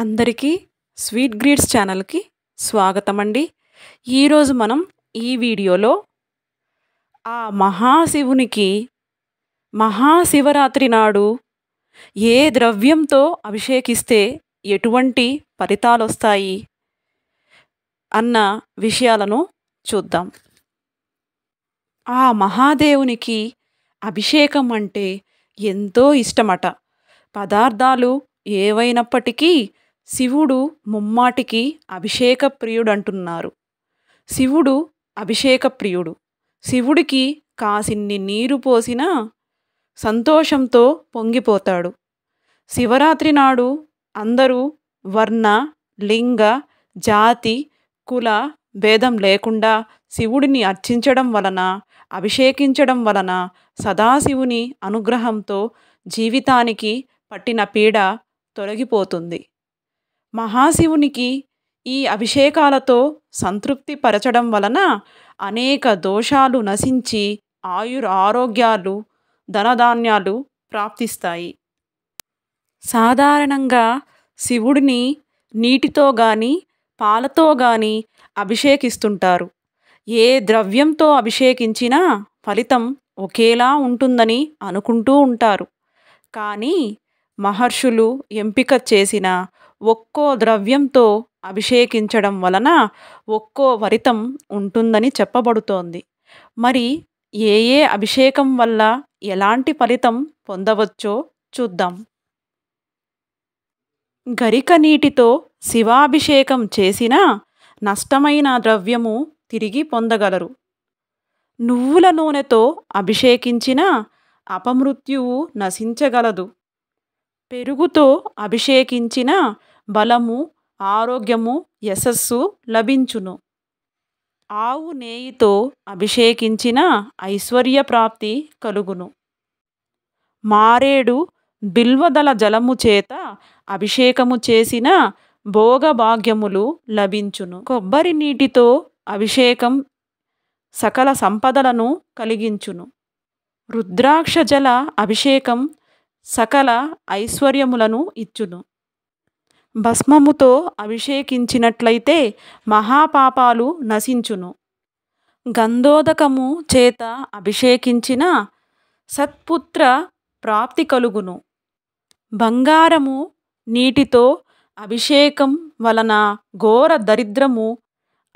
అందరికీ sweet greeds ఛానల్కి స్వాగతం అండి ఈరోజు మనం ఈ వీడియోలో ఆ మహాశివునికి మహాశివరాత్రి నాడు ఏ ద్రవ్యంతో అభిషేకిస్తే ఎటువంటి ఫలితాలు వస్తాయి అన్న విషయాలను చూద్దాం ఆ మహాదేవునికి అభిషేకం అంటే ఎంతో ఇష్టమట పదార్థాలు ఏవైనప్పటికీ శివుడు ముమ్మాటికి అభిషేక ప్రియుడంటున్నారు శివుడు అభిషేక ప్రియుడు శివుడికి కాసిన్ని నీరు పోసినా సంతోషంతో పొంగిపోతాడు శివరాత్రి నాడు అందరూ వర్ణ లింగ జాతి కుల భేదం లేకుండా శివుడిని అర్చించడం వలన అభిషేకించడం వలన సదాశివుని అనుగ్రహంతో జీవితానికి పట్టిన పీడ తొలగిపోతుంది మహాశివునికి ఈ అభిషేకాలతో సంతృప్తి పరచడం వలన అనేక దోషాలు నశించి ఆయుర ఆరోగ్యాలు ధనధాన్యాలు ప్రాప్తిస్తాయి సాధారణంగా శివుడిని నీటితో గాని పాలతో గాని అభిషేకిస్తుంటారు ఏ ద్రవ్యంతో అభిషేకించినా ఫలితం ఒకేలా ఉంటుందని అనుకుంటూ ఉంటారు కానీ మహర్షులు ఎంపిక చేసిన ఒక్కో ద్రవ్యంతో అభిషేకించడం వలన ఒక్కో వరితం ఉంటుందని చెప్పబడుతోంది మరి ఏ ఏ అభిషేకం వల్ల ఎలాంటి ఫలితం పొందవచ్చో చూద్దాం గరిక నీటితో శివాభిషేకం చేసిన నష్టమైన ద్రవ్యము తిరిగి పొందగలరు నువ్వుల నూనెతో అభిషేకించిన అపమృత్యువు నశించగలదు పెరుగుతో అభిషేకించిన బలము ఆరోగ్యము యశస్సు లభించును ఆవు నేయితో అభిషేకించిన ఐశ్వర్యప్రాప్తి కలుగును మారేడు బిల్వదల జలము చేత అభిషేకము చేసిన భోగభాగ్యములు లభించును కొబ్బరి నీటితో అభిషేకం సకల సంపదలను కలిగించును రుద్రాక్ష జల అభిషేకం సకల ఐశ్వర్యములను ఇచ్చును భస్మముతో అభిషేకించినట్లయితే మహాపాపాలు నశించును గంధోదకము చేత అభిషేకించిన సత్పుత్ర ప్రాప్తి కలుగును బంగారము నీటితో అభిషేకం వలన ఘోర దరిద్రము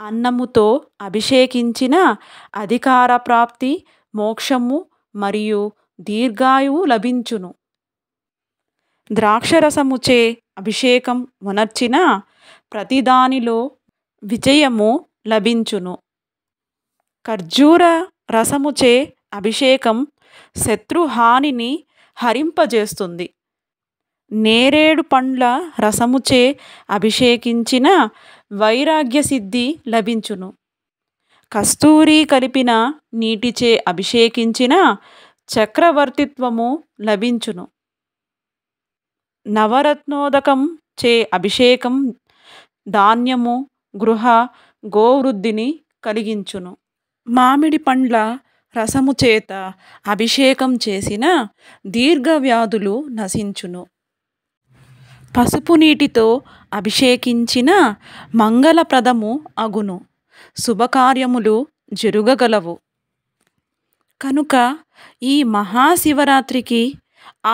అన్నముతో అభిషేకించిన అధికార ప్రాప్తి మోక్షము మరియు దీర్ఘాయువు లభించును ద్రాక్షరసముచే అభిషేకం మునర్చిన ప్రతిదానిలో విజయము లభించును ఖర్జూర రసముచే అభిషేకం శత్రుహానిని హరింపజేస్తుంది నేరేడు పండ్ల రసముచే అభిషేకించిన వైరాగ్య సిద్ధి లభించును కస్తూరి కలిపిన నీటిచే అభిషేకించిన చక్రవర్తిత్వము లభించును నవరత్నోదకం చే అభిషేకం ధాన్యము గృహ గోవృద్ధిని కలిగించును మామిడి పండ్ల రసము చేత అభిషేకం చేసిన దీర్ఘవ్యాధులు నశించును పసుపు నీటితో అభిషేకించిన మంగళప్రదము అగును శుభకార్యములు జరుగగలవు కనుక ఈ మహాశివరాత్రికి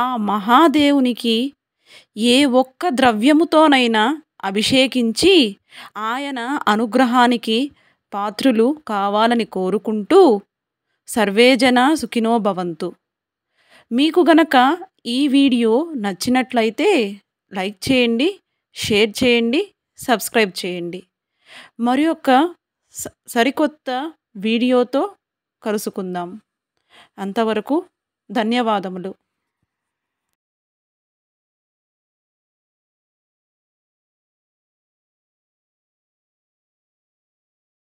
ఆ మహాదేవునికి ఏ ఒక్క ద్రవ్యముతోనైనా అభిషేకించి ఆయన అనుగ్రహానికి పాత్రులు కావాలని కోరుకుంటూ సర్వేజన సుఖినో భవంతు మీకు గనక ఈ వీడియో నచ్చినట్లయితే లైక్ చేయండి షేర్ చేయండి సబ్స్క్రైబ్ చేయండి మరి ఒక సరికొత్త వీడియోతో కలుసుకుందాం అంతవరకు ధన్యవాదములు